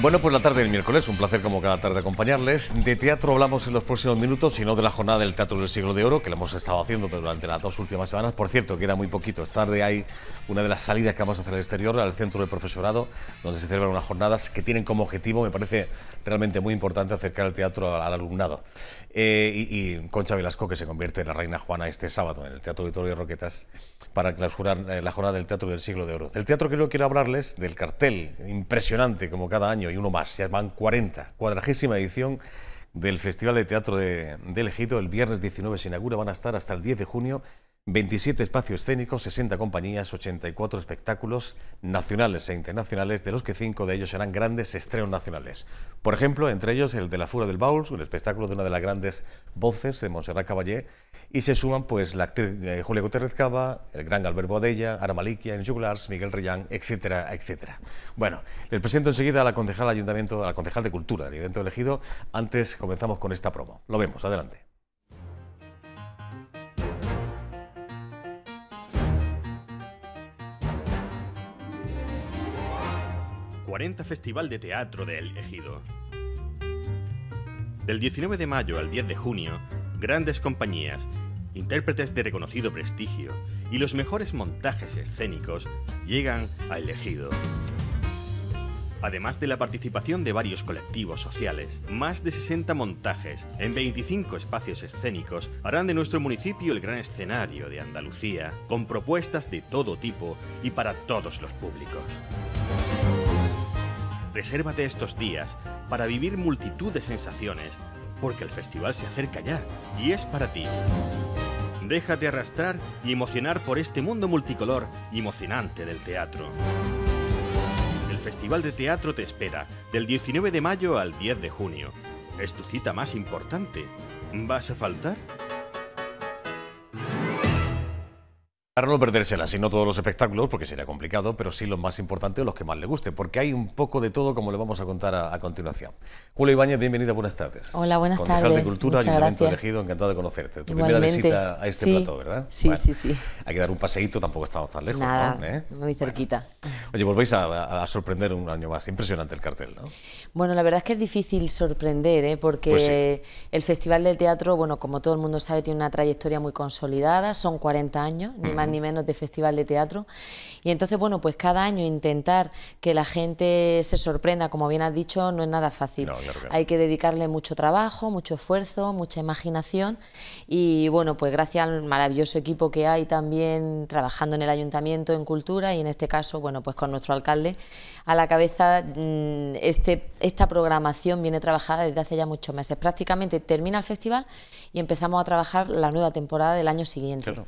Bueno, pues la tarde del miércoles, un placer como cada tarde acompañarles. De teatro hablamos en los próximos minutos, sino de la jornada del Teatro del Siglo de Oro, que lo hemos estado haciendo durante las dos últimas semanas. Por cierto, queda muy poquito. Esta tarde hay una de las salidas que vamos a hacer al exterior, al centro de profesorado, donde se celebran unas jornadas que tienen como objetivo, me parece realmente muy importante, acercar el teatro al alumnado. Eh, y, Concha Velasco, que se convierte en la reina Juana este sábado en el Teatro de Roquetas para clausurar eh, la jornada del Teatro del Siglo de Oro. El teatro que yo quiero hablarles del cartel impresionante como cada año y uno más, ya van 40, cuadragésima edición del Festival de Teatro de, de El viernes 19 se inaugura, van a estar hasta el 10 de junio 27 espacios escénicos, 60 compañías, 84 espectáculos nacionales e internacionales, de los que 5 de ellos serán grandes estrenos nacionales. Por ejemplo, entre ellos el de La Fura del Bowls, un espectáculo de una de las grandes voces de eh, Montserrat Caballé, y se suman pues la actriz eh, Julia Guterres Cava, el gran Albert Bodella, Ara Malikia, Miguel Reyán, etcétera, etcétera. Bueno, les presento enseguida a la concejal, ayuntamiento, a la concejal de Cultura del evento elegido. Antes comenzamos con esta promo. Lo vemos, adelante. 40 Festival de Teatro de El Ejido. Del 19 de mayo al 10 de junio, grandes compañías, intérpretes de reconocido prestigio y los mejores montajes escénicos llegan a El Ejido. Además de la participación de varios colectivos sociales, más de 60 montajes en 25 espacios escénicos harán de nuestro municipio el gran escenario de Andalucía, con propuestas de todo tipo y para todos los públicos. Resérvate estos días para vivir multitud de sensaciones, porque el festival se acerca ya y es para ti. Déjate arrastrar y emocionar por este mundo multicolor y emocionante del teatro. El Festival de Teatro te espera del 19 de mayo al 10 de junio. Es tu cita más importante. ¿Vas a faltar? Para no perdérsela, sino todos los espectáculos, porque sería complicado, pero sí los más importantes o los que más le guste, porque hay un poco de todo, como le vamos a contar a, continuación. Julio Ibáñez, bienvenida, buenas tardes. Hola, buenas tardes. tardes. de Cultura, Ayuntamiento elegido, encantado de conocerte. Tu primera visita a este plato ¿verdad? Sí, sí, sí. Hay que dar un paseíto, tampoco estamos tan lejos. Nada, ¿Eh? muy cerquita. Oye, volvéis a, sorprender un año más. Impresionante el cartel, ¿no? Bueno, la verdad es que es difícil sorprender, ¿eh? porque pues el Festival del Teatro, bueno, como todo el mundo sabe, tiene una trayectoria muy consolidada, son 40 años, ni mm ni menos de Festival de Teatro. Y entonces, bueno, pues cada año intentar que la gente se sorprenda, como bien has dicho, no es nada fácil. Hay que dedicarle mucho trabajo, mucho esfuerzo, mucha imaginación y, bueno, pues gracias al maravilloso equipo que hay también trabajando en el ayuntamiento, en cultura y en este caso, bueno, pues con nuestro alcalde a la cabeza, mm, este, esta programación viene trabajada desde hace ya muchos meses. Prácticamente termina el festival y empezamos a trabajar la nueva temporada del año siguiente. Claro.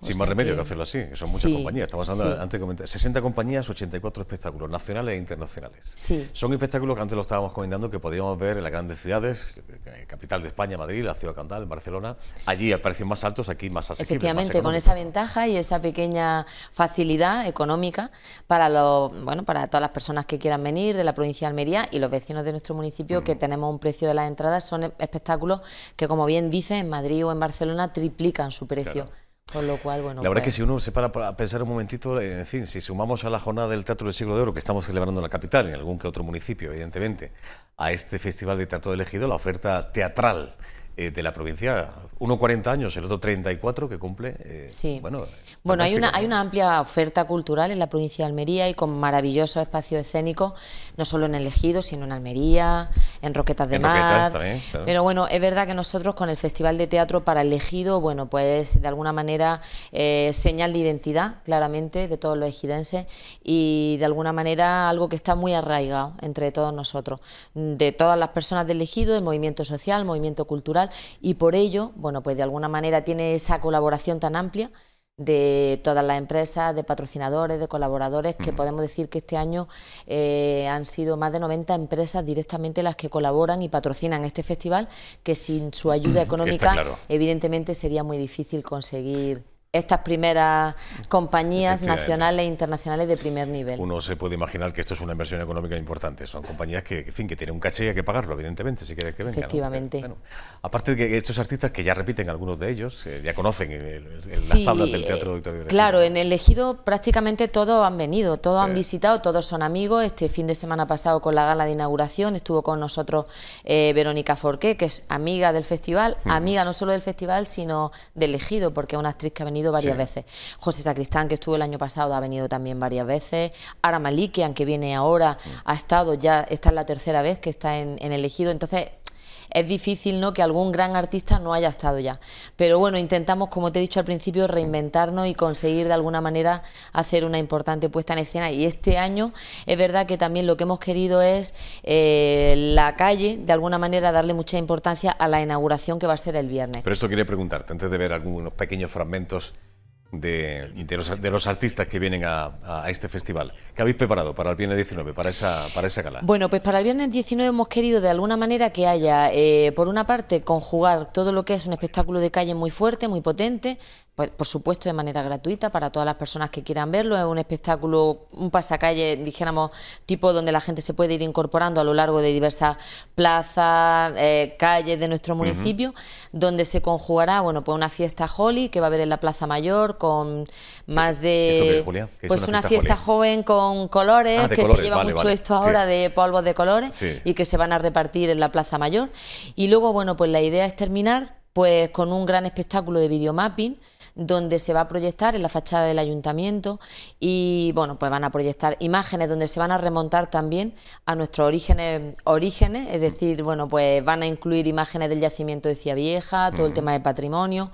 Sin más remedio que, hacerlo así, son muchas compañías. Estamos hablando antes de 60 compañías, 84 espectáculos, nacionales e internacionales. Son espectáculos que antes lo estábamos comentando que podíamos ver en las grandes ciudades, eh, capital de España, Madrid, la ciudad Candal, Barcelona. Allí a precios más altos, aquí más asequibles. Efectivamente, con esa ventaja y esa pequeña facilidad económica para los, bueno, para todas las personas que quieran venir de la provincia de Almería y los vecinos de nuestro municipio que tenemos un precio de las entradas, son espectáculos que como bien dice en Madrid o en Barcelona triplican su precio lo cual, bueno. La verdad pues que si uno se para a pensar un momentito, en fin, si sumamos a la jornada del Teatro del Siglo de Oro que estamos celebrando en la capital, en algún que otro municipio, evidentemente, a este Festival de Teatro Elegido, la oferta teatral eh, de la provincia. Uno 40 años, el otro 34 que cumple. Eh, sí. Bueno, bueno hay, una, hay una amplia oferta cultural en la provincia de Almería y con maravilloso espacio escénico no solo en el Ejido, sino en Almería, en Roquetas de Mar. Pero bueno, es verdad que nosotros con el Festival de Teatro para el Ejido, bueno, pues de alguna manera eh, señal de identidad, claramente, de todos los ejidenses y de alguna manera algo que está muy arraigado entre todos nosotros, de todas las personas del Ejido, el movimiento social, movimiento cultural y por ello, bueno, pues de alguna manera tiene esa colaboración tan amplia de todas las empresas, de patrocinadores, de colaboradores, que podemos decir que este año eh, han sido más de 90 empresas directamente las que colaboran y patrocinan este festival, que sin su ayuda económica evidentemente sería muy difícil conseguir estas primeras compañías nacionales e internacionales de primer nivel. Uno se puede imaginar que esto es una inversión económica importante. Son compañías que, fin, que tienen un caché y hay que pagarlo, evidentemente, si quieres que vengan. Efectivamente. aparte de que estos artistas que ya repiten algunos de ellos, eh, ya conocen las tablas del eh, Teatro Auditorio. claro, en el Ejido prácticamente todos han venido, todos han visitado, todos son amigos. Este fin de semana pasado con la gala de inauguración estuvo con nosotros eh, Verónica Forqué, que es amiga del festival, amiga no solo del festival, sino del Ejido, porque es una actriz que ha venido varias veces. José Sacristán, que estuvo el año pasado, ha venido también varias veces. Ara Malikian que viene ahora, mm. ha estado ya, esta es la tercera vez que está en, en el ejido. Entonces, es difícil ¿no? que algún gran artista no haya estado ya. Pero bueno, intentamos, como te he dicho al principio, reinventarnos y conseguir de alguna manera hacer una importante puesta en escena. Y este año es verdad que también lo que hemos querido es eh, la calle, de alguna manera darle mucha importancia a la inauguración que va a ser el viernes. Pero esto quería preguntarte, antes de ver algunos pequeños fragmentos de, de, los, artistas que vienen a, este festival. ¿Qué habéis preparado para el viernes 19, para esa, para esa gala? Bueno, pues para el viernes 19 hemos querido de alguna manera que haya, eh, por una parte, conjugar todo lo que es un espectáculo de calle muy fuerte, muy potente, pues, por supuesto de manera gratuita para todas las personas que quieran verlo. Es un espectáculo, un pasacalle, dijéramos, tipo donde la gente se puede ir incorporando a lo largo de diversas plazas, eh, calles de nuestro municipio, donde se conjugará, bueno, pues una fiesta holly que va a haber en la Plaza Mayor con más de... pues una, fiesta, joven con colores, ah, que se lleva mucho esto ahora de polvos de colores y que se van a repartir en la Plaza Mayor. Y luego, bueno, pues la idea es terminar pues con un gran espectáculo de videomapping donde se va a proyectar en la fachada del ayuntamiento y bueno, pues van a proyectar imágenes donde se van a remontar también a nuestros orígenes, orígenes es decir, bueno, pues van a incluir imágenes del yacimiento de Cía Vieja, todo el tema de patrimonio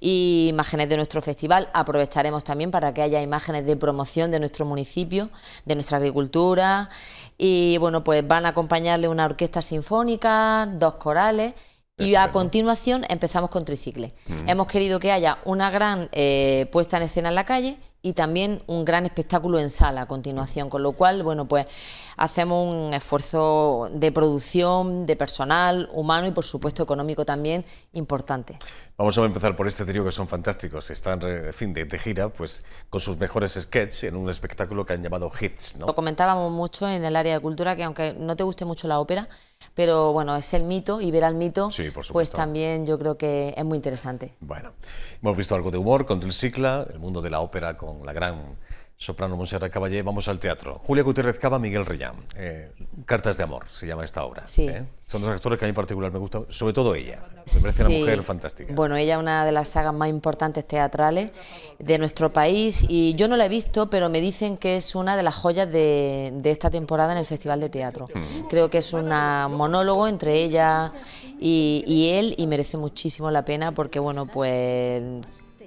y imágenes de nuestro festival. Aprovecharemos también para que haya imágenes de promoción de nuestro municipio, de nuestra agricultura y bueno, pues van a acompañarle una orquesta sinfónica, dos corales y a continuación empezamos con tricicles. Hemos querido que haya una gran eh, puesta en escena en la calle y también un gran espectáculo en sala a continuación, con lo cual, bueno, pues hacemos un esfuerzo de producción, de personal, humano y por supuesto económico también importante. Vamos a empezar por este trío que son fantásticos, están, eh, en fin, de, gira, pues con sus mejores sketches en un espectáculo que han llamado hits, Lo comentábamos mucho en el área de cultura que aunque no te guste mucho la ópera, pero bueno, es el mito y ver al mito, pues también yo creo que es muy interesante. Bueno, hemos visto algo de humor con cicla el mundo de la ópera con la gran soprano Monserrat Caballé, vamos al teatro. Julia Gutiérrez Cava, Miguel Reyán. Eh, Cartas de amor se llama esta obra. Eh. Son dos actores que a mí en particular me gustan, sobre todo ella. Me parece una mujer fantástica. Bueno, ella es una de las sagas más importantes teatrales de nuestro país y yo no la he visto, pero me dicen que es una de las joyas de, esta temporada en el Festival de Teatro. Mm. Creo que es un monólogo entre ella y, y él y merece muchísimo la pena porque, bueno, pues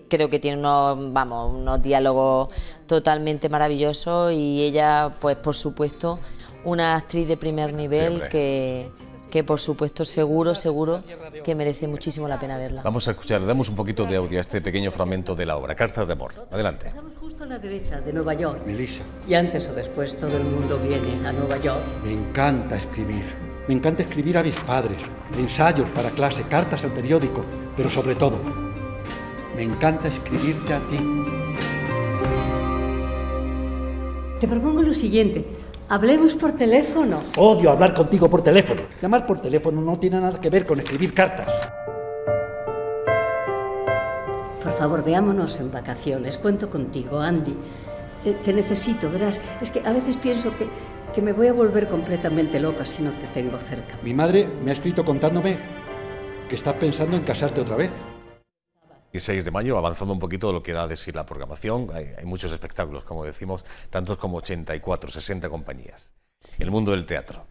creo que tiene unos, vamos, unos diálogos totalmente maravillosos y ella, pues por supuesto, una actriz de primer nivel que, que por supuesto seguro, seguro que merece muchísimo la pena verla. Vamos a escuchar, le damos un poquito de audio a este pequeño fragmento de la obra, Cartas de Amor. Adelante. Estamos justo a la derecha de Nueva York. Melissa. Y antes o después todo el mundo viene a Nueva York. Me encanta escribir. Me encanta escribir a mis padres, ensayos para clase, cartas al periódico, pero sobre todo me encanta escribirte a ti. Te propongo lo siguiente. Hablemos por teléfono. Odio hablar contigo por teléfono. Llamar por teléfono no tiene nada que ver con escribir cartas. Por favor, veámonos en vacaciones. Cuento contigo, Andy. Te, necesito, verás. Es que a veces pienso que, que me voy a volver completamente loca si no te tengo cerca. Mi madre me ha escrito contándome que estás pensando en casarte otra vez. Y 6 de mayo, avanzando un poquito de lo que era decir la programación. Hay, muchos espectáculos, como decimos, tantos como 84, 60 compañías. El mundo del teatro.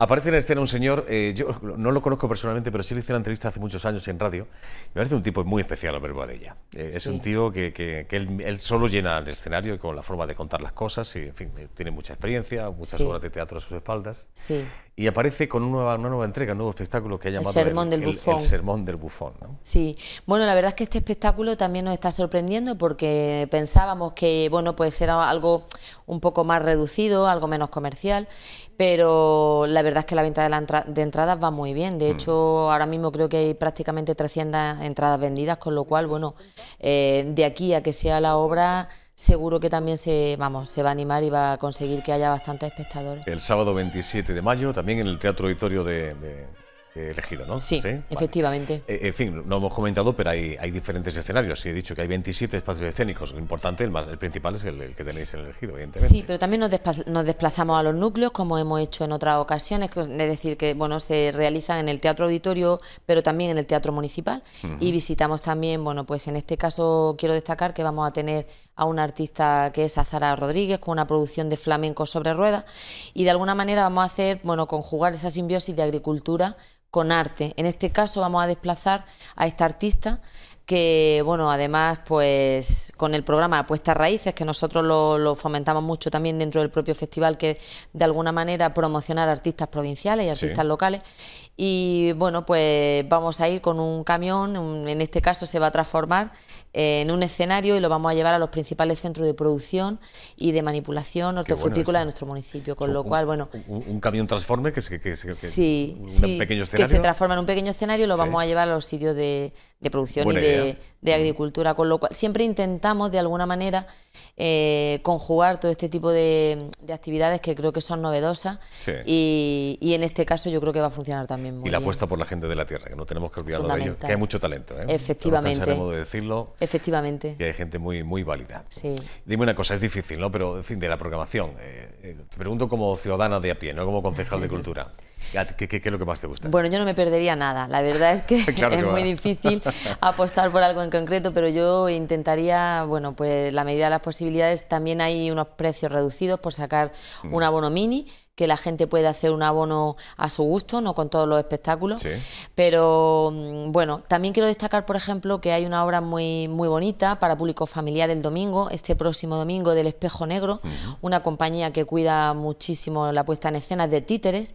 Aparece en escena un señor, eh, yo no lo conozco personalmente, pero sí le hice una entrevista hace muchos años en radio. Me parece un tipo muy especial a verbo de ella. Eh, es un tío que, que, él, solo llena el escenario con la forma de contar las cosas y, en eh, tiene mucha experiencia, muchas obras de teatro a sus espaldas. Sí. Y aparece con una nueva, nueva entrega, un nuevo espectáculo que ha llamado El Sermón del Bufón. sermón del Bufón Sí, bueno, la verdad es que este espectáculo también nos está sorprendiendo porque pensábamos que, bueno, pues era algo un poco más reducido, algo menos comercial, pero la verdad es que la venta de, entradas va muy bien. De mm. hecho, ahora mismo creo que hay prácticamente 300 entradas vendidas, con lo cual, bueno, eh, de aquí a que sea la obra seguro que también se, vamos, se va a animar y va a conseguir que haya bastantes espectadores. El sábado 27 de mayo, también en el Teatro Auditorio de, elegido, ¿no? Sí, efectivamente. Eh, en fin, no hemos comentado, pero hay, diferentes escenarios. Sí, he dicho que hay 27 espacios escénicos. Lo importante, el, más, el principal es el, que tenéis elegido, evidentemente. Sí, pero también nos, desplazamos a los núcleos, como hemos hecho en otras ocasiones, es decir, que bueno, se realizan en el teatro auditorio, pero también en el teatro municipal. Y visitamos también, bueno, pues en este caso quiero destacar que vamos a tener a una artista que es Azara Rodríguez, con una producción de flamenco sobre ruedas. Y de alguna manera vamos a hacer, bueno, conjugar esa simbiosis de agricultura con arte. En este caso vamos a desplazar a esta artista que bueno, además pues con el programa Apuestas Raíces, que nosotros lo, fomentamos mucho también dentro del propio festival, que de alguna manera promocionar artistas provinciales y artistas locales. Y bueno, pues vamos a ir con un camión, en este caso se va a transformar en un escenario y lo vamos a llevar a los principales centros de producción y de manipulación hortofrutícola de nuestro municipio, con lo cual, bueno... Un, camión transforme que, se, que, que se transforma en un pequeño escenario lo vamos a llevar a los sitios de, de producción y de, mm. agricultura, con lo cual siempre intentamos de alguna manera eh, conjugar todo este tipo de, actividades que creo que son novedosas y, en este caso yo creo que va a funcionar también muy bien. Y la apuesta por la gente de la tierra, que no tenemos que olvidarnos de ello, que hay mucho talento. ¿eh? Efectivamente. No de decirlo. Efectivamente. que hay gente muy, muy válida. Sí. Dime una cosa, es difícil, ¿no? Pero, en fin, de la programación. Eh, te pregunto como ciudadana de a pie, no como concejal de cultura. ¿Qué, es lo que más te gusta? Bueno, yo no me perdería nada. La verdad es que es muy difícil apostar por algo en concreto, pero yo intentaría, bueno, pues la medida de las posibilidades. También hay unos precios reducidos por sacar un mm. abono mini que la gente puede hacer un abono a su gusto, no con todos los espectáculos. Pero mm, bueno, también quiero destacar, por ejemplo, que hay una obra muy, muy bonita para público familiar el domingo, este próximo domingo, del Espejo Negro, una compañía que cuida muchísimo la puesta en escena de títeres.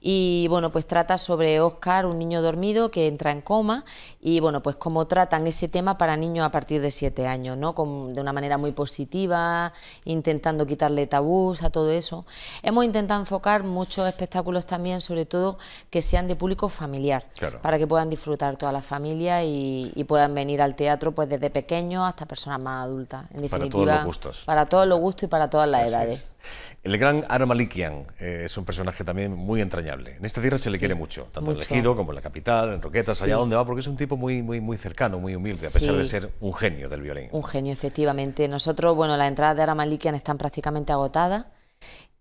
Y bueno, pues trata sobre Oscar, un niño dormido que entra en coma, y bueno, pues cómo tratan ese tema para niños a partir de siete años, ¿no? de una manera muy positiva, intentando quitarle tabús a todo eso. Hemos intentado enfocar muchos espectáculos también, sobre todo que sean de público familiar, para que puedan disfrutar toda la familia y, puedan venir al teatro pues desde pequeños hasta personas más adultas. En definitiva, para todos los gustos. Para todos los gustos y para todas las edades. El gran Armalikian eh, es un personaje también muy entrañable. En esta tierra se le quiere mucho, tanto en el ejido como en la capital, en Roquetas, allá donde va, porque es un tipo muy, muy, muy cercano, muy humilde, a pesar de ser un genio del violín. Un genio, efectivamente. Nosotros, bueno, las entradas de Armalikian están prácticamente agotadas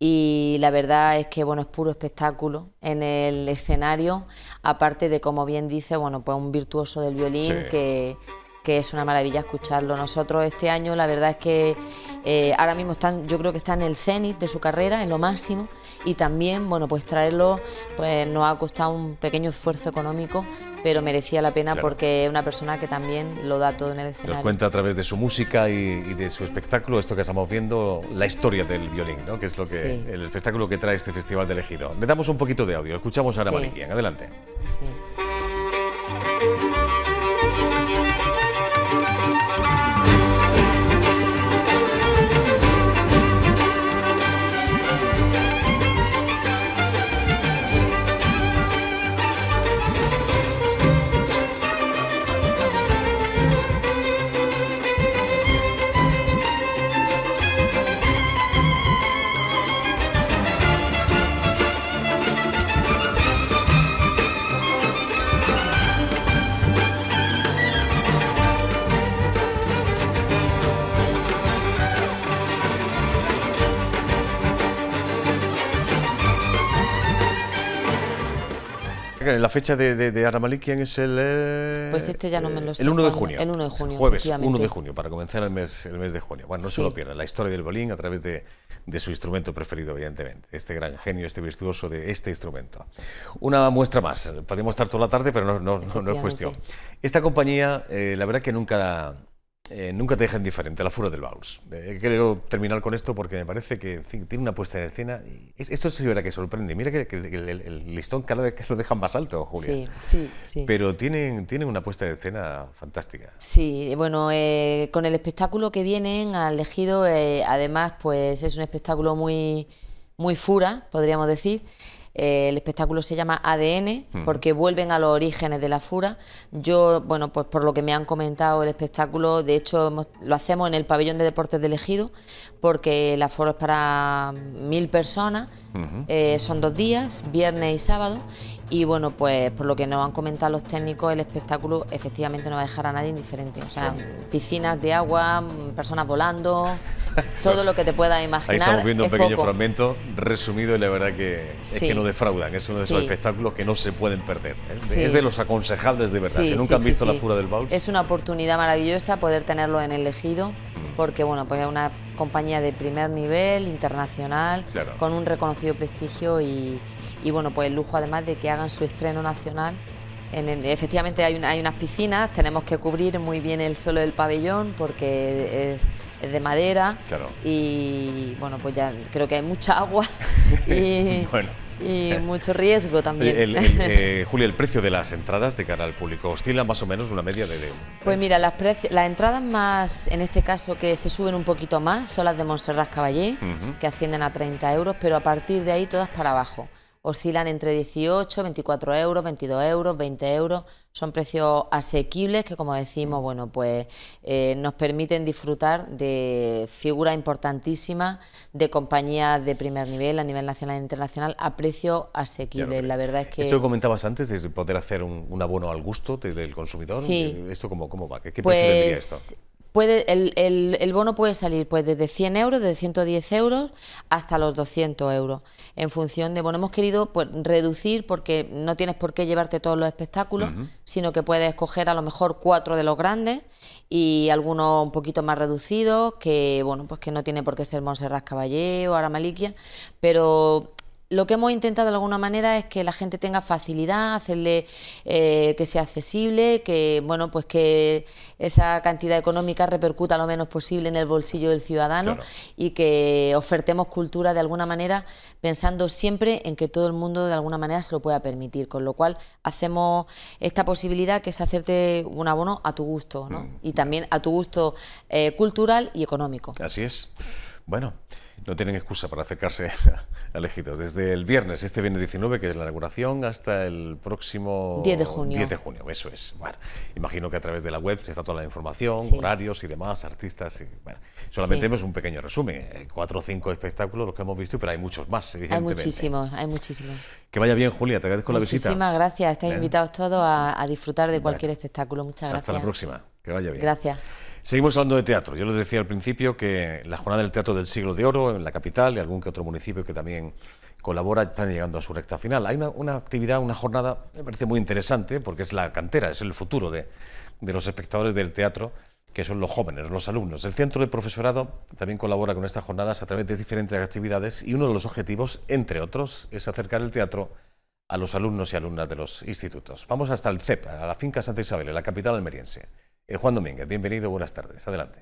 y la verdad es que bueno es puro espectáculo en el escenario aparte de como bien dice bueno pues un virtuoso del violín que que es una maravilla escucharlo. Nosotros este año la verdad es que eh, ahora mismo están, yo creo que está en el cenit de su carrera, en lo máximo, y también, bueno, pues traerlo pues nos ha costado un pequeño esfuerzo económico, pero merecía la pena porque es una persona que también lo da todo en el escenario. Nos cuenta a través de su música y, de su espectáculo, esto que estamos viendo, la historia del violín, ¿no? que es lo que el espectáculo que trae este Festival de Elegido... Le damos un poquito de audio, escuchamos a Ana adelante. Sí. La fecha de, de, de ¿quién es el... Eh, pues este ya no me lo sé. El 1 de junio. El 1 de junio, Jueves 1 de junio, para comenzar el mes, el mes de junio. Bueno, no se lo pierda, La historia del bolín a través de, su instrumento preferido, evidentemente. Este gran genio, este virtuoso de este instrumento. Una muestra más. Podemos estar toda la tarde, pero no, es cuestión. Esta compañía, eh, la verdad que nunca eh, nunca te deja indiferente, la fura del Baus. Eh, quiero terminar con esto porque me parece que tiene una puesta en escena. Y esto es verdad que sorprende. Mira que, el, listón cada vez que lo dejan más alto, Julia. Sí, sí, sí. Pero tienen, tienen una puesta en escena fantástica. Sí, bueno, eh, con el espectáculo que vienen al elegido, eh, además, pues es un espectáculo muy, muy fura, podríamos decir. Eh, el espectáculo se llama ADN porque vuelven a los orígenes de la fura. Yo, bueno, pues por lo que me han comentado el espectáculo, de hecho lo hacemos en el pabellón de deportes de Ejido porque la fura es para mil personas, eh, son dos días, viernes y sábado, y bueno, pues por lo que nos han comentado los técnicos, el espectáculo efectivamente no va a dejar a nadie indiferente. O sea, piscinas de agua, personas volando, todo lo que te puedas imaginar. Ahí estamos viendo un pequeño fragmento resumido y la verdad que es que no defraudan. Es uno de esos espectáculos que no se pueden perder. ¿eh? Es de los aconsejables de verdad. si nunca han visto la Fura del Baúl. Es una oportunidad maravillosa poder tenerlo en el ejido, mm. porque bueno, pues es una compañía de primer nivel, internacional, con un reconocido prestigio y y bueno, pues el lujo además de que hagan su estreno nacional. efectivamente hay, unas piscinas, tenemos que cubrir muy bien el suelo del pabellón porque es, de madera y bueno, pues ya creo que hay mucha agua y, mucho riesgo también. el, eh, Julia, ¿el precio de las entradas de cara al público oscila más o menos una media de...? pues mira, las, entradas más, en este caso, que se suben un poquito más son las de Montserrat Caballé, que ascienden a 30 euros, pero a partir de ahí todas para abajo oscilan entre 18, 24 euros, 22 euros, 20 euros. Son precios asequibles que, como decimos, bueno, pues eh, nos permiten disfrutar de figuras importantísimas, de compañías de primer nivel a nivel nacional e internacional a precios asequibles. la verdad es que... Esto que comentabas antes, de poder hacer un, abono al gusto del consumidor. Sí. ¿Esto cómo, cómo va? ¿Qué, precio tendría pues esto? Puede, el, el, bono puede salir pues desde 100 euros, desde 110 euros hasta los 200 euros, en función de, bueno, hemos querido pues, reducir porque no tienes por qué llevarte todos los espectáculos, sino que puedes escoger a lo mejor cuatro de los grandes y algunos un poquito más reducidos, que, bueno, pues que no tiene por qué ser Montserrat Caballé o Aramaliquia, pero lo que hemos intentado de alguna manera es que la gente tenga facilidad, hacerle eh, que sea accesible, que bueno, pues que esa cantidad económica repercuta lo menos posible en el bolsillo del ciudadano y que ofertemos cultura de alguna manera pensando siempre en que todo el mundo de alguna manera se lo pueda permitir, con lo cual hacemos esta posibilidad que es hacerte un abono a tu gusto, ¿no? Mm. Y también a tu gusto eh, cultural y económico. Así es. Bueno, no tienen excusa para acercarse a Egipto. Desde el viernes, este viernes 19, que es la inauguración, hasta el próximo 10 de junio. 10 de junio, eso es. Bueno, imagino que a través de la web se está toda la información, horarios y demás, artistas. Y, bueno, solamente hemos un pequeño resumen. Eh, cuatro o cinco espectáculos los que hemos visto, pero hay muchos más, Hay muchísimos, hay muchísimos. Que vaya bien, Julia, te agradezco la visita. Muchísimas gracias, estáis invitados todos a, disfrutar de cualquier espectáculo. Muchas gracias. Hasta la próxima, que vaya bien. Gracias. Seguimos hablando de teatro. Yo les decía al principio que la Jornada del Teatro del Siglo de Oro en la capital y algún que otro municipio que también colabora están llegando a su recta final. Hay una, actividad, una jornada, me parece muy interesante porque es la cantera, es el futuro de, los espectadores del teatro que son los jóvenes, los alumnos. El Centro de Profesorado también colabora con estas jornadas a través de diferentes actividades y uno de los objetivos, entre otros, es acercar el teatro a los alumnos y alumnas de los institutos. Vamos hasta el CEP, a la finca Santa Isabel, en la capital almeriense. Eh, Juan Domínguez, bienvenido, buenas tardes. Adelante.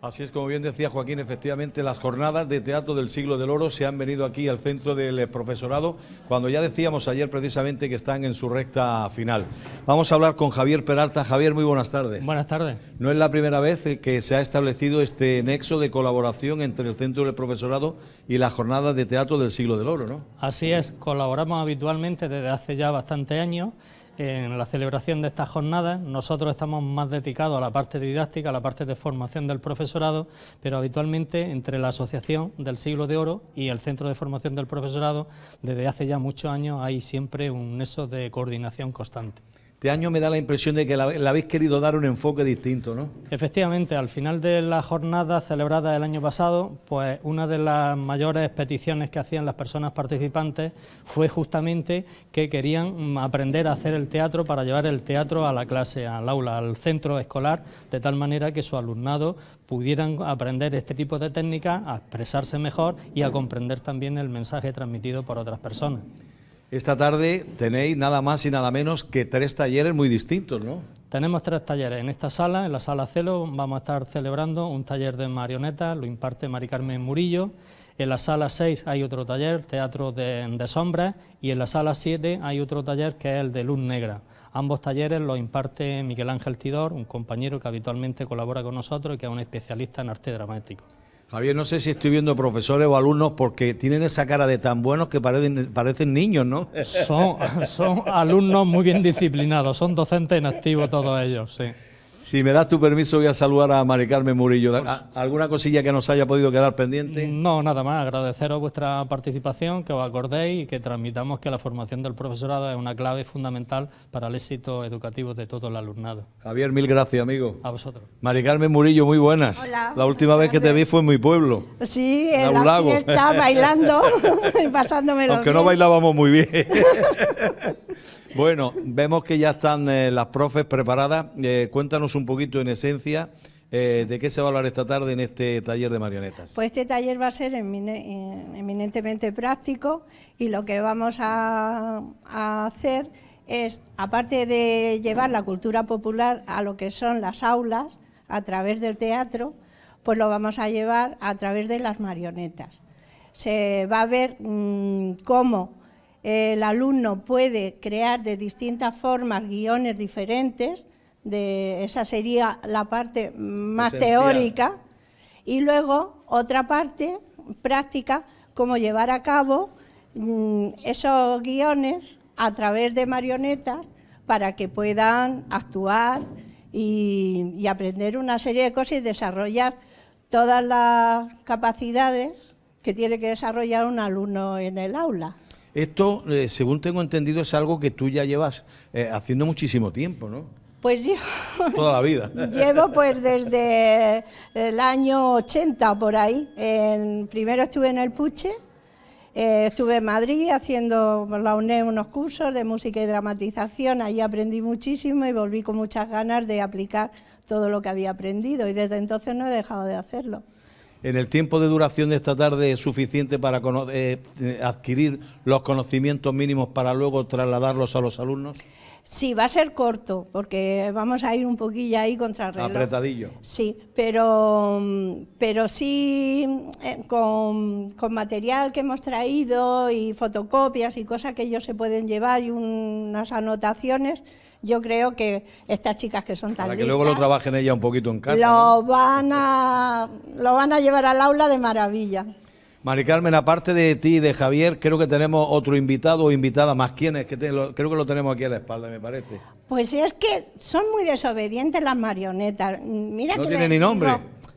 Así es, como bien decía Joaquín, efectivamente las jornadas de teatro del siglo del oro se han venido aquí al centro del eh, profesorado, cuando ya decíamos ayer precisamente que están en su recta final. Vamos a hablar con Javier Peralta. Javier, muy buenas tardes. Buenas tardes. No es la primera vez eh, que se ha establecido este nexo de colaboración entre el centro del profesorado y las jornadas de teatro del siglo del oro, ¿no? Así es, colaboramos habitualmente desde hace ya bastante años en la celebración de estas jornadas nosotros estamos más dedicados a la parte didáctica, a la parte de formación del profesorado, pero habitualmente entre la Asociación del Siglo de Oro y el Centro de Formación del Profesorado, desde hace ya muchos años hay siempre un nexo de coordinación constante. Este año me da la impresión de que le habéis querido dar un enfoque distinto, ¿no? Efectivamente, al final de la jornada celebrada el año pasado, pues una de las mayores peticiones que hacían las personas participantes fue justamente que querían aprender a hacer el teatro para llevar el teatro a la clase, al aula, al centro escolar, de tal manera que su alumnado pudieran aprender este tipo de técnicas, a expresarse mejor y a comprender también el mensaje transmitido por otras personas. Esta tarde tenéis nada más y nada menos que tres talleres muy distintos, ¿no? Tenemos tres talleres. En esta sala, en la sala Celo, vamos a estar celebrando un taller de marionetas, lo imparte Mari Carmen Murillo. En la sala 6 hay otro taller, Teatro de, Sombras, y en la sala 7 hay otro taller que es el de Luz Negra. Ambos talleres los imparte Miguel Ángel Tidor, un compañero que habitualmente colabora con nosotros y que es un especialista en arte dramático. Javier, no sé si estoy viendo profesores o alumnos porque tienen esa cara de tan buenos que parecen, niños, ¿no? Son, son alumnos muy bien disciplinados, son docentes en activo todos ellos, sí. Si me das tu permiso, voy a saludar a Mari Murillo. Ah, ¿Alguna cosilla que nos haya podido quedar pendiente? No, nada más. Agradeceros vuestra participación, que os acordéis y que transmitamos que la formación del profesorado es una clave fundamental para el éxito educativo de todo el alumnado. Javier, mil gracias, amigo. A vosotros. Mari Carmen Murillo, muy buenas. Hola. La última vez que te vi fue en mi pueblo. Sí, en, en la fiesta, bailando y pasándomelo Aunque no bailábamos muy bien. Bueno, vemos que ya están eh, las profes preparadas. Eh, cuéntanos un poquito en esencia. Eh, ¿De qué se va a hablar esta tarde en este taller de marionetas? Pues este taller va a ser eminentemente práctico y lo que vamos a, hacer es, aparte de llevar la cultura popular a lo que son las aulas a través del teatro, pues lo vamos a llevar a través de las marionetas. Se va a ver mm, cómo el alumno puede crear de distintas formas guiones diferentes, esa sería la parte más teórica, y luego otra parte práctica, ...cómo llevar a cabo mm, esos guiones a través de marionetas para que puedan actuar y aprender una serie de cosas y desarrollar todas las capacidades que tiene que desarrollar un alumno en el aula. Esto, eh, según tengo entendido, es algo que tú ya llevas eh, haciendo muchísimo tiempo, ¿no? Pues yo... Toda la vida. llevo pues desde el año 80 por ahí. En, primero estuve en el Puche, eh, estuve en Madrid haciendo por pues, la UNED unos cursos de música y dramatización, allí aprendí muchísimo y volví con muchas ganas de aplicar todo lo que había aprendido y desde entonces no he dejado de hacerlo en el tiempo de duración de esta tarde es suficiente para eh, eh, adquirir los conocimientos mínimos para luego trasladarlos a los alumnos? Sí, va a ser corto, porque vamos a ir un poquillo ahí contra el reloj. Apretadillo. Sí, pero, mm, pero sí eh, con, material que hemos traído y fotocopias y cosas que ellos se pueden llevar y unas anotaciones yo creo que estas chicas que son tan Para que luego lo trabajen ella un poquito en casa. Lo, van a, lo van a llevar al aula de maravilla. Mari Carmen, aparte de ti y de Javier, creo que tenemos otro invitado o invitada más. ¿Quién es? Que te, creo que lo tenemos aquí a la espalda, me parece. Pues es que son muy desobedientes las marionetas. Mira no tiene ni nombre.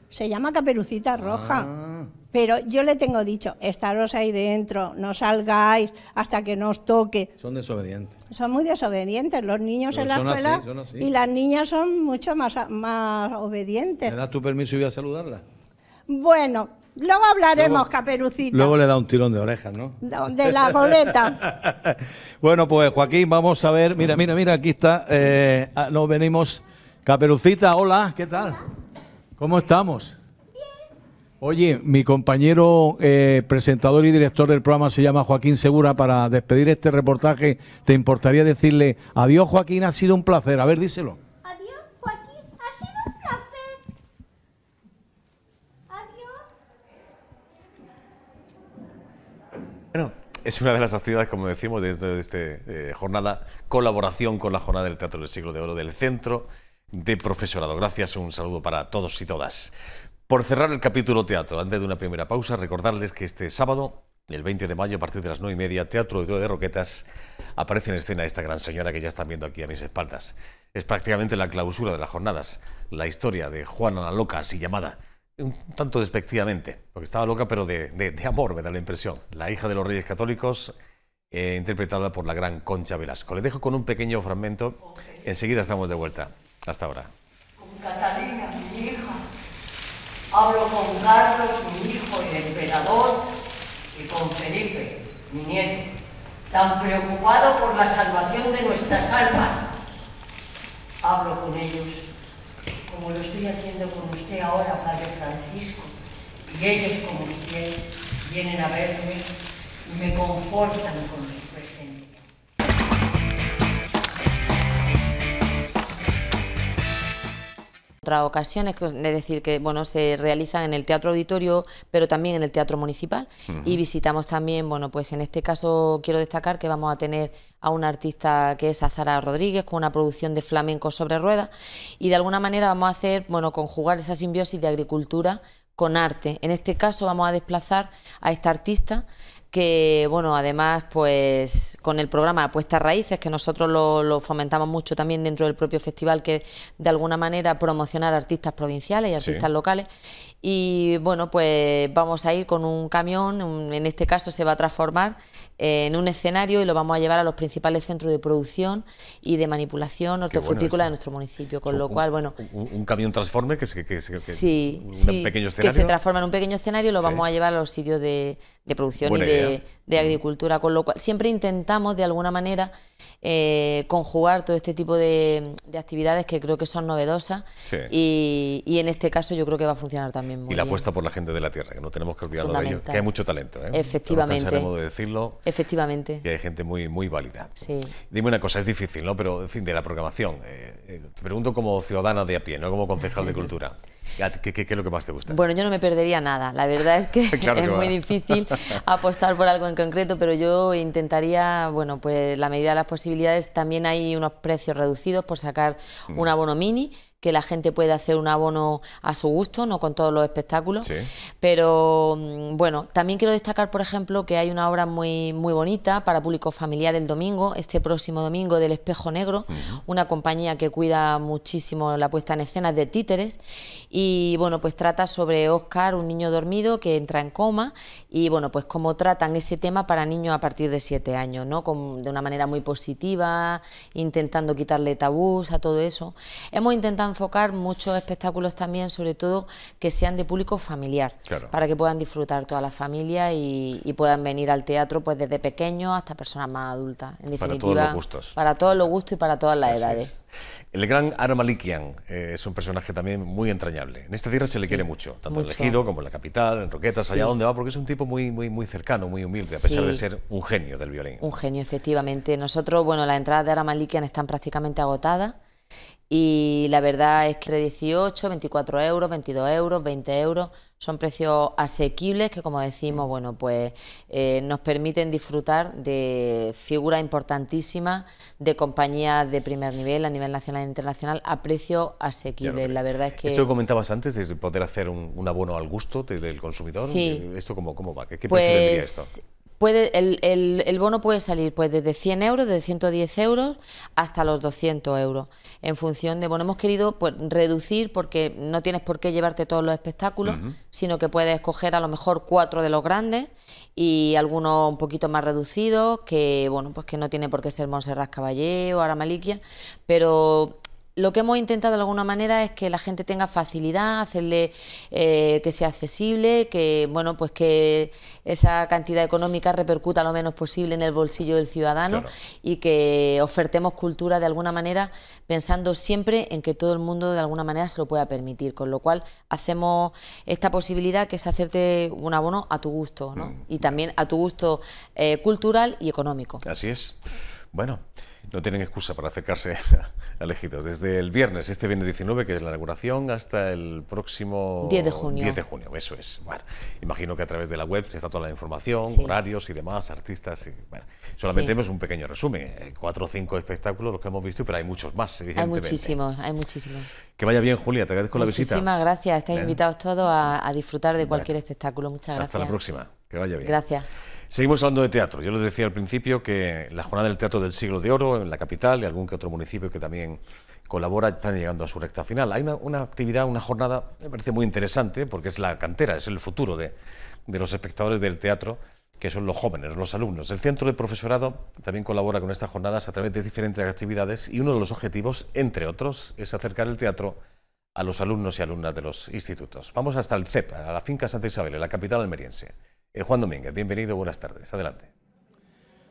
se llama Caperucita Roja. Ah. Pero yo le tengo dicho, estaros ahí dentro, no salgáis hasta que nos toque. Son desobedientes. Son muy desobedientes los niños en la son escuela y las niñas son mucho más, más obedientes. ¿Me das tu permiso y voy a saludarla? Bueno, luego hablaremos, caperucita. Luego le da un tirón de orejas, ¿no? De la boleta. bueno, pues Joaquín, vamos a ver. Mira, mira, mira, aquí está. Eh, ah, nos venimos. Caperucita, hola, ¿qué tal? ¿Cómo estamos? Oye, mi compañero eh, presentador y director del programa se llama Joaquín Segura. Para despedir este reportaje, ¿te importaría decirle adiós, Joaquín? Ha sido un placer. A ver, díselo. Adiós, Joaquín. Ha sido un placer. Adiós. Bueno, es una de las actividades, como decimos, dentro de esta este, eh, jornada, colaboración con la Jornada del Teatro del Siglo de Oro del Centro de Profesorado. Gracias, un saludo para todos y todas. Por cerrar el capítulo teatro, antes de una primera pausa, recordarles que este sábado, el 20 de mayo, a partir de las 9 y media, Teatro de Roquetas, aparece en escena esta gran señora que ya están viendo aquí a mis espaldas. Es prácticamente la clausura de las jornadas, la historia de Juana la Loca, así llamada, un tanto despectivamente, porque estaba loca, pero de, amor, me da la impresión. La hija de los Reyes Católicos, eh, interpretada por la gran Concha Velasco. Le dejo con un pequeño fragmento, enseguida estamos de vuelta. Hasta ahora. Con Catalina. Hablo con Carlos, mi hijo, el emperador, y con Felipe, mi nieto, tan preocupado por la salvación de nuestras almas. Hablo con ellos, como lo estoy haciendo con usted ahora, Padre Francisco, y ellos como usted vienen a verme y me confortan con usted. ocasiones, es decir, que bueno, se realizan en el Teatro Auditorio, pero también en el Teatro Municipal. Y visitamos también, bueno, pues en este caso quiero destacar que vamos a tener a una artista que es Azara Rodríguez, con una producción de flamenco sobre rueda Y de alguna manera vamos a hacer, bueno, conjugar esa simbiosis de agricultura con arte. En este caso vamos a desplazar a esta artista que bueno, además pues con el programa Apuestas Raíces, que nosotros lo, fomentamos mucho también dentro del propio festival, que de alguna manera promocionar artistas provinciales y artistas locales. Y bueno, pues vamos a ir con un camión, en este caso se va a transformar en un escenario y lo vamos a llevar a los principales centros de producción y de manipulación hortofrutícola de nuestro municipio, con un, lo cual, bueno... Un, camión transforme que se... un pequeño escenario. que se transforma en un pequeño escenario y lo vamos a llevar a los sitios de, producción y de, mm. agricultura, con lo cual siempre intentamos de alguna manera eh, conjugar todo este tipo de, actividades que creo que son novedosas y, en este caso yo creo que va a funcionar también muy bien. Y la apuesta por la gente de la tierra, que no tenemos que olvidarlo de ello, que hay mucho talento. ¿eh? Efectivamente. No de decirlo. Efectivamente. Y hay gente muy, muy válida. Sí. Dime una cosa, es difícil, ¿no? Pero, en fin, de la programación. Eh, eh, te pregunto como ciudadana de a pie, no como concejal de cultura. ¿Qué, es lo que más te gusta? Bueno, yo no me perdería nada. La verdad es que es muy difícil apostar por algo en concreto, pero yo intentaría, bueno, pues la medida de las posibilidades. También hay unos precios reducidos por sacar un mm. abono mini que la gente puede hacer un abono a su gusto, no con todos los espectáculos. Pero mm, bueno, también quiero destacar, por ejemplo, que hay una obra muy, muy bonita para público familiar el domingo, este próximo domingo, del Espejo Negro, una compañía que cuida muchísimo la puesta en escena de títeres. Y bueno, pues trata sobre Oscar, un niño dormido que entra en coma, y bueno, pues cómo tratan ese tema para niños a partir de 7 años, ¿no? de una manera muy positiva, intentando quitarle tabús a todo eso. Hemos intentado enfocar muchos espectáculos también, sobre todo que sean de público familiar, para que puedan disfrutar toda la familia y, puedan venir al teatro pues desde pequeños hasta personas más adultas. En definitiva, para todos los gustos. Para todos los gustos y para todas las edades. El gran Aramalikian eh, es un personaje también muy entrañable. En esta tierra se le quiere mucho, tanto en el ejido como en la capital, en Roquetas, allá donde va, porque es un tipo muy, muy, muy cercano, muy humilde, a pesar de ser un genio del violín. Un genio, efectivamente. Nosotros, bueno, las entradas de Aramalikian están prácticamente agotadas. Y la verdad es que 18, 24 euros, 22 euros, 20 euros son precios asequibles que, como decimos, mm. bueno, pues eh, nos permiten disfrutar de figuras importantísimas de compañías de primer nivel a nivel nacional e internacional a precios asequibles. la verdad es que esto que comentabas antes de poder hacer un, abono al gusto del consumidor. Esto cómo, cómo va, qué, precio tendría pues esto? Puede, el, el, bono puede salir pues desde 100 euros, desde 110 euros hasta los 200 euros, en función de, bueno, hemos querido pues, reducir porque no tienes por qué llevarte todos los espectáculos, sino que puedes escoger a lo mejor cuatro de los grandes y algunos un poquito más reducidos, que bueno, pues que no tiene por qué ser Montserrat Caballé o Aramaliquia, pero lo que hemos intentado de alguna manera es que la gente tenga facilidad, hacerle eh, que sea accesible, que bueno, pues que esa cantidad económica repercuta lo menos posible en el bolsillo del ciudadano y que ofertemos cultura de alguna manera pensando siempre en que todo el mundo de alguna manera se lo pueda permitir, con lo cual hacemos esta posibilidad que es hacerte un abono a tu gusto, ¿no? Mm, y también a tu gusto eh, cultural y económico. Así es. Bueno, no tienen excusa para acercarse al Egipto. Desde el viernes, este viernes 19, que es la inauguración, hasta el próximo 10 de junio. 10 de junio, eso es. Bueno, imagino que a través de la web se está toda la información, horarios y demás, artistas. Y, bueno, solamente tenemos un pequeño resumen. Eh, cuatro o cinco espectáculos los que hemos visto, pero hay muchos más, Hay muchísimos, hay muchísimos. Que vaya bien, Julia, te agradezco la visita. Muchísimas gracias, estáis invitados todos a, disfrutar de cualquier espectáculo. Muchas gracias. Hasta la próxima, que vaya bien. Gracias. Seguimos hablando de teatro. Yo les decía al principio que la Jornada del Teatro del Siglo de Oro en la capital y algún que otro municipio que también colabora están llegando a su recta final. Hay una, actividad, una jornada, me parece muy interesante porque es la cantera, es el futuro de, de los espectadores del teatro que son los jóvenes, los alumnos. El Centro de Profesorado también colabora con estas jornadas a través de diferentes actividades y uno de los objetivos, entre otros, es acercar el teatro a los alumnos y alumnas de los institutos. Vamos hasta el CEP, a la finca Santa Isabel, en la capital almeriense. Eh, Juan Domínguez, bienvenido, buenas tardes. Adelante.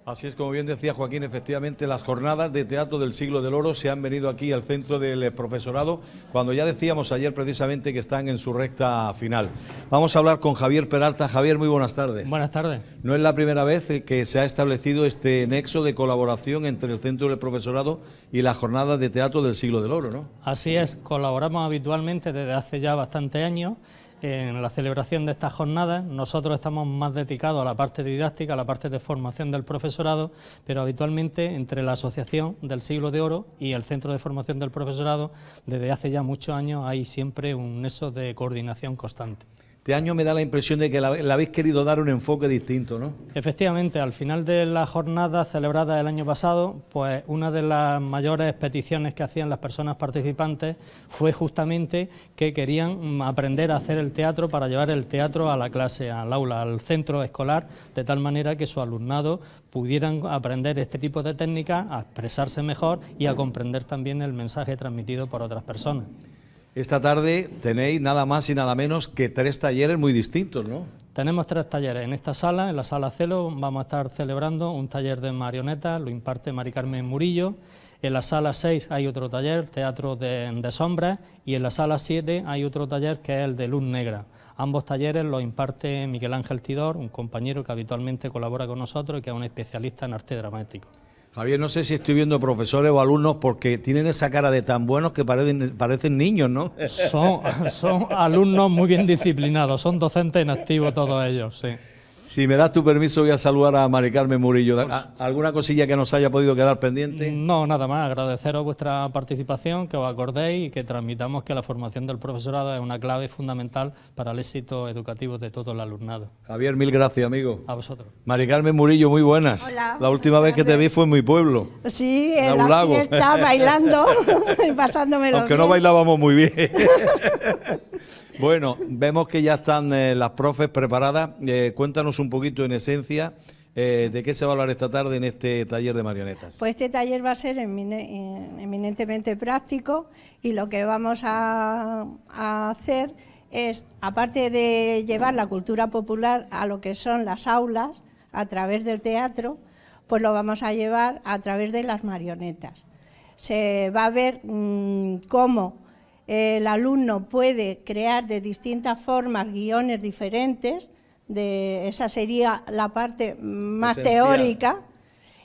Así es como bien decía Joaquín, efectivamente las jornadas de teatro del siglo del oro se han venido aquí al centro del eh, profesorado cuando ya decíamos ayer precisamente que están en su recta final. Vamos a hablar con Javier Peralta. Javier, muy buenas tardes. Buenas tardes. No es la primera vez eh, que se ha establecido este nexo de colaboración entre el centro del profesorado y las jornadas de teatro del siglo del oro, ¿no? Así es, colaboramos habitualmente desde hace ya bastantes años en la celebración de estas jornadas nosotros estamos más dedicados a la parte didáctica, a la parte de formación del profesorado, pero habitualmente entre la Asociación del Siglo de Oro y el Centro de Formación del Profesorado, desde hace ya muchos años hay siempre un nexo de coordinación constante. Este año me da la impresión de que le habéis querido dar un enfoque distinto, ¿no? Efectivamente, al final de la jornada celebrada el año pasado, pues una de las mayores peticiones que hacían las personas participantes fue justamente que querían aprender a hacer el teatro para llevar el teatro a la clase, al aula, al centro escolar, de tal manera que su alumnado pudieran aprender este tipo de técnicas, a expresarse mejor y a comprender también el mensaje transmitido por otras personas. Esta tarde tenéis nada más y nada menos que tres talleres muy distintos, ¿no? Tenemos tres talleres. En esta sala, en la sala Celo, vamos a estar celebrando un taller de marionetas, lo imparte Mari Carmen Murillo. En la sala 6 hay otro taller, Teatro de, Sombras, y en la sala 7 hay otro taller que es el de Luz Negra. Ambos talleres los imparte Miguel Ángel Tidor, un compañero que habitualmente colabora con nosotros y que es un especialista en arte dramático. Javier, no sé si estoy viendo profesores o alumnos porque tienen esa cara de tan buenos que parecen, niños, ¿no? Son, son alumnos muy bien disciplinados, son docentes en activo todos ellos, sí. Si me das tu permiso, voy a saludar a Mari Murillo. Ah, ¿Alguna cosilla que nos haya podido quedar pendiente? No, nada más. Agradeceros vuestra participación, que os acordéis y que transmitamos que la formación del profesorado es una clave fundamental para el éxito educativo de todo el alumnado. Javier, mil gracias, amigo. A vosotros. Mari Carmen Murillo, muy buenas. Hola. La última vez que te vi fue en mi pueblo. Sí, en la, fiesta, bailando y pasándomelo Aunque no bailábamos muy bien. Bueno, vemos que ya están eh, las profes preparadas. Eh, cuéntanos un poquito en esencia. Eh, ¿De qué se va a hablar esta tarde en este taller de marionetas? Pues este taller va a ser eminentemente práctico y lo que vamos a, hacer es, aparte de llevar la cultura popular a lo que son las aulas a través del teatro, pues lo vamos a llevar a través de las marionetas. Se va a ver mm, cómo el alumno puede crear de distintas formas guiones diferentes, esa sería la parte más teórica,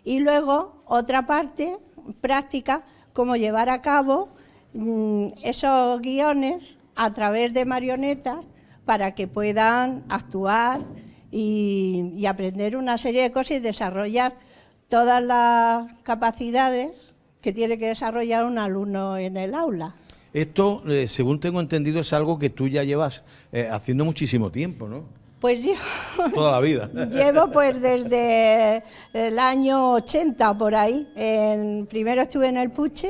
y luego otra parte práctica, como llevar a cabo mm, esos guiones a través de marionetas para que puedan actuar y aprender una serie de cosas y desarrollar todas las capacidades que tiene que desarrollar un alumno en el aula. Esto, eh, según tengo entendido, es algo que tú ya llevas eh, haciendo muchísimo tiempo, ¿no? Pues yo... Toda la vida. llevo pues desde el año 80 por ahí. En, primero estuve en el Puche,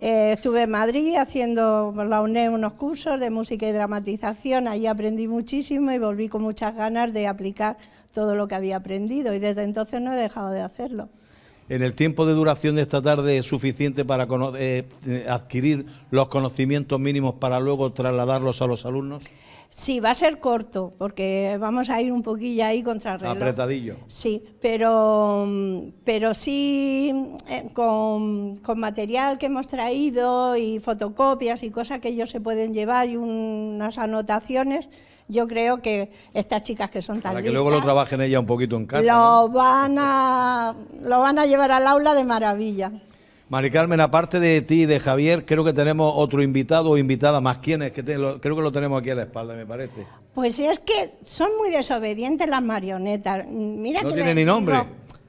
eh, estuve en Madrid haciendo por pues, la UNED unos cursos de música y dramatización. Allí aprendí muchísimo y volví con muchas ganas de aplicar todo lo que había aprendido y desde entonces no he dejado de hacerlo en el tiempo de duración de esta tarde es suficiente para eh, eh, adquirir los conocimientos mínimos para luego trasladarlos a los alumnos? Sí, va a ser corto, porque vamos a ir un poquillo ahí contra el reloj. Apretadillo. Sí, pero, mm, pero sí eh, con, material que hemos traído y fotocopias y cosas que ellos se pueden llevar y unas anotaciones yo creo que estas chicas que son tan Para que luego lo trabajen ella un poquito en casa. Lo, van a, lo van a llevar al aula de maravilla. Mari Carmen, aparte de ti y de Javier, creo que tenemos otro invitado o invitada más. ¿Quién es? Que creo que lo tenemos aquí a la espalda, me parece. Pues es que son muy desobedientes las marionetas. Mira no tiene ni nombre.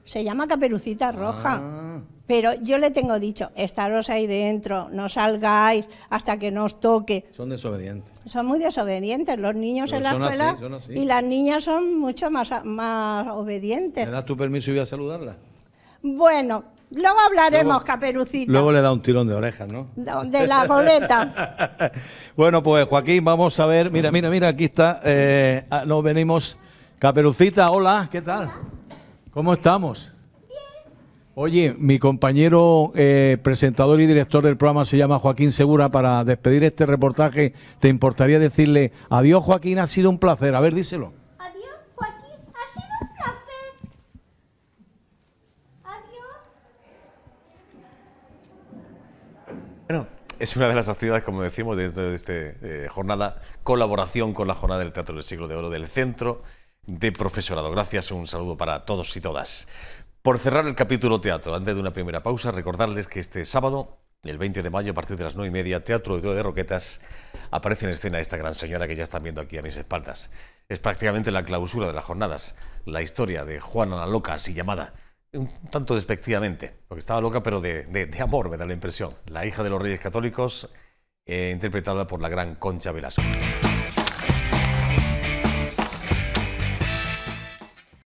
se llama Caperucita Roja. Ah. Pero yo le tengo dicho, estaros ahí dentro, no salgáis hasta que nos toque. Son desobedientes. Son muy desobedientes los niños en la escuela y las niñas son mucho más, más obedientes. ¿Me das tu permiso y voy a saludarla? Bueno, luego hablaremos, caperucita. Luego le da un tirón de orejas, ¿no? De la boleta. bueno, pues Joaquín, vamos a ver. Mira, mira, mira, aquí está. Eh, ah, nos venimos. Caperucita, hola, ¿qué tal? ¿Cómo estamos? Oye, mi compañero eh, presentador y director del programa se llama Joaquín Segura. Para despedir este reportaje, ¿te importaría decirle adiós, Joaquín? Ha sido un placer. A ver, díselo. Adiós, Joaquín. Ha sido un placer. Adiós. Bueno, es una de las actividades, como decimos, de esta este, eh, jornada, colaboración con la Jornada del Teatro del Siglo de Oro del Centro de Profesorado. Gracias, un saludo para todos y todas. Por cerrar el capítulo teatro, antes de una primera pausa, recordarles que este sábado, el 20 de mayo, a partir de las 9 y media, Teatro de Roquetas, aparece en escena esta gran señora que ya están viendo aquí a mis espaldas. Es prácticamente la clausura de las jornadas, la historia de Juana la Loca, así llamada, un tanto despectivamente, porque estaba loca, pero de, amor, me da la impresión. La hija de los Reyes Católicos, eh, interpretada por la gran Concha Velasco.